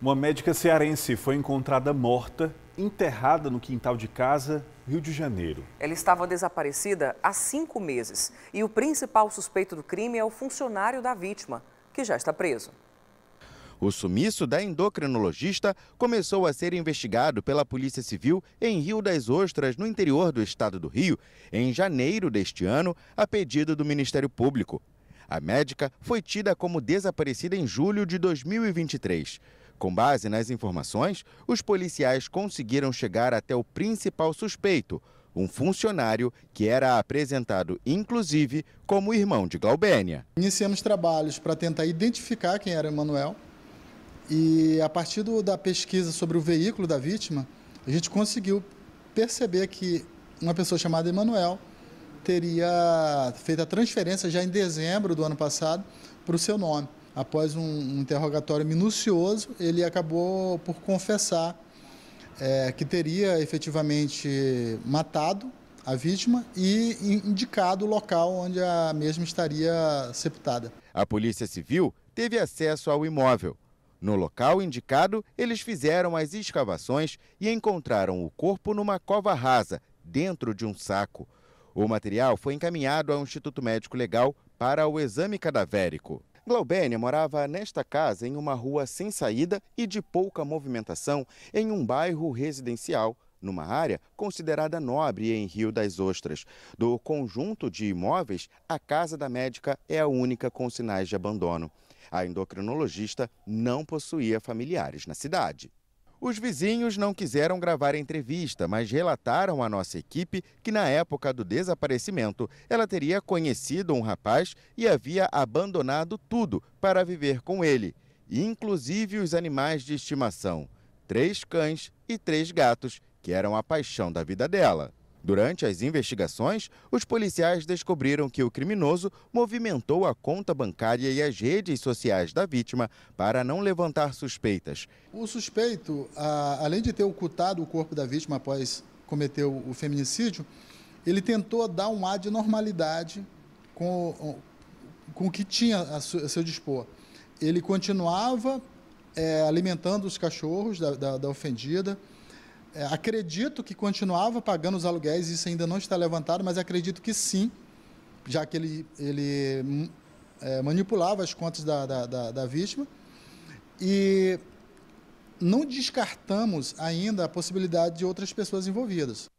Uma médica cearense foi encontrada morta, enterrada no quintal de casa, Rio de Janeiro. Ela estava desaparecida há cinco meses e o principal suspeito do crime é o funcionário da vítima, que já está preso. O sumiço da endocrinologista começou a ser investigado pela Polícia Civil em Rio das Ostras, no interior do estado do Rio, em janeiro deste ano, a pedido do Ministério Público. A médica foi tida como desaparecida em julho de 2023. Com base nas informações, os policiais conseguiram chegar até o principal suspeito, um funcionário que era apresentado, inclusive, como irmão de Glaubênia. Iniciamos trabalhos para tentar identificar quem era Emanuel e, a partir do, da pesquisa sobre o veículo da vítima, a gente conseguiu perceber que uma pessoa chamada Emanuel teria feito a transferência já em dezembro do ano passado para o seu nome após um interrogatório minucioso, ele acabou por confessar é, que teria efetivamente matado a vítima e indicado o local onde a mesma estaria sepultada. A Polícia Civil teve acesso ao imóvel. No local indicado, eles fizeram as escavações e encontraram o corpo numa cova rasa, dentro de um saco. O material foi encaminhado ao Instituto Médico Legal para o exame cadavérico. Glaubênia morava nesta casa em uma rua sem saída e de pouca movimentação, em um bairro residencial numa área considerada nobre em Rio das Ostras. Do conjunto de imóveis, a casa da médica é a única com sinais de abandono. A endocrinologista não possuía familiares na cidade. Os vizinhos não quiseram gravar a entrevista, mas relataram à nossa equipe que na época do desaparecimento, ela teria conhecido um rapaz e havia abandonado tudo para viver com ele, inclusive os animais de estimação, três cães e três gatos, que eram a paixão da vida dela. Durante as investigações, os policiais descobriram que o criminoso movimentou a conta bancária e as redes sociais da vítima para não levantar suspeitas. O suspeito, além de ter ocultado o corpo da vítima após cometer o feminicídio, ele tentou dar um ar de normalidade com, com o que tinha a seu dispor. Ele continuava é, alimentando os cachorros da, da, da ofendida é, acredito que continuava pagando os aluguéis, isso ainda não está levantado, mas acredito que sim, já que ele, ele hum, é, manipulava as contas da, da, da, da vítima. E não descartamos ainda a possibilidade de outras pessoas envolvidas.